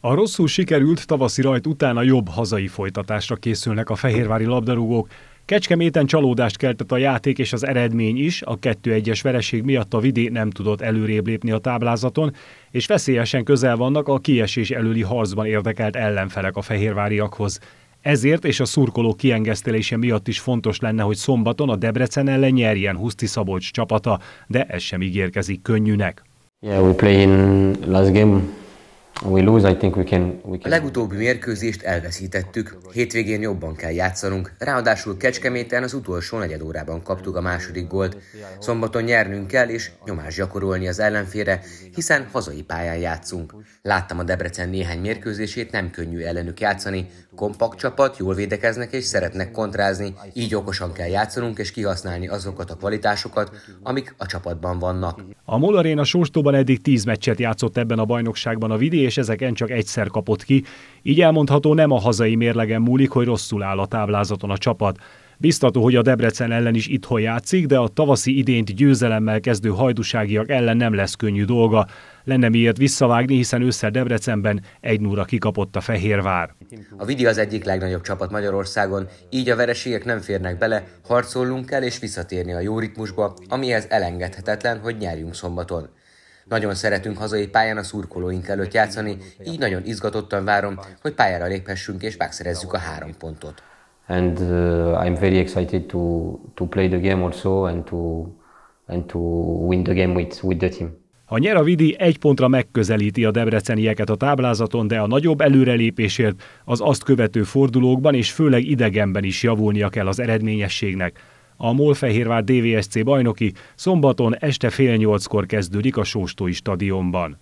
A rosszul sikerült tavaszi rajt után a jobb hazai folytatásra készülnek a fehérvári labdarúgók. Kecskeméten csalódást keltett a játék és az eredmény is, a 2-1-es vereség miatt a Vidé nem tudott előrébb lépni a táblázaton, és veszélyesen közel vannak a kiesés előli harcban érdekelt ellenfelek a fehérváriakhoz. Ezért és a szurkoló kiengesztelése miatt is fontos lenne, hogy szombaton a Debrecen ellen nyerjen Huszti Szabolcs csapata, de ez sem ígérkezik könnyűnek. Yeah, we play in last game a legutóbbi mérkőzést elveszítettük, hétvégén jobban kell játszanunk, ráadásul Kecskeméten az utolsó negyed órában kaptuk a második gólt. Szombaton nyernünk kell és nyomást gyakorolni az ellenfére, hiszen hazai pályán játszunk. Láttam a Debrecen néhány mérkőzését, nem könnyű ellenük játszani, kompakt csapat, jól védekeznek és szeretnek kontrázni, így okosan kell játszanunk és kihasználni azokat a kvalitásokat, amik a csapatban vannak. A Mol Arena Sóstóban eddig 10 meccset játszott ebben a bajnokságban a vidé és ezeken csak egyszer kapott ki, így elmondható nem a hazai mérlegen múlik, hogy rosszul áll a táblázaton a csapat. Biztató, hogy a Debrecen ellen is itthon játszik, de a tavaszi idényt győzelemmel kezdő hajdúságiak ellen nem lesz könnyű dolga. Lenne miért visszavágni, hiszen ősszel Debrecenben egy núra kikapott a Fehérvár. A Vidi az egyik legnagyobb csapat Magyarországon, így a vereségek nem férnek bele, harcolnunk kell és visszatérni a jó ritmusba, amihez elengedhetetlen, hogy nyerjünk szombaton. Nagyon szeretünk hazai pályán a szurkolóink előtt játszani, így nagyon izgatottan várom, hogy pályára léphessünk és megszerezzük a három pontot. And uh, I'm very excited to, to play the game also and to, and to win the game with, with the team. A vidi, egy pontra megközelíti a debrecenieket a táblázaton, de a nagyobb előrelépésért az azt követő fordulókban és főleg idegenben is javulnia kell az eredményességnek. A Molfehérvár DVSC bajnoki szombaton este fél nyolckor kezdődik a Sóstói stadionban.